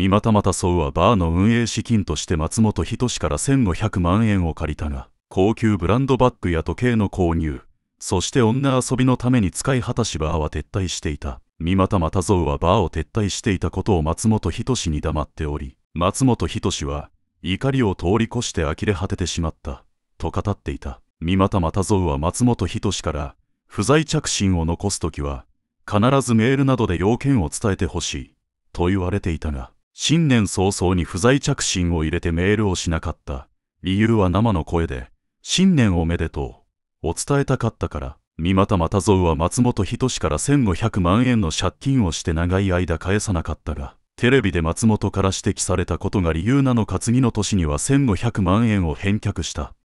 三股又荘はバーの運営資金として松本人志から1500万円を借りたが、高級ブランドバッグや時計の購入、そして女遊びのために使い果たしバーは撤退していた。三股又蔵はバーを撤退していたことを松本人志に黙っており、松本人志は怒りを通り越して呆れ果ててしまった、と語っていた。三股又蔵は松本人志から、不在着信を残すときは、必ずメールなどで要件を伝えてほしい、と言われていたが、新年早々に不在着信を入れてメールをしなかった理由は生の声で「新年おめでとう」を伝えたかったから三股又蔵は松本人志から1500万円の借金をして長い間返さなかったがテレビで松本から指摘されたことが理由なのか次の年には1500万円を返却した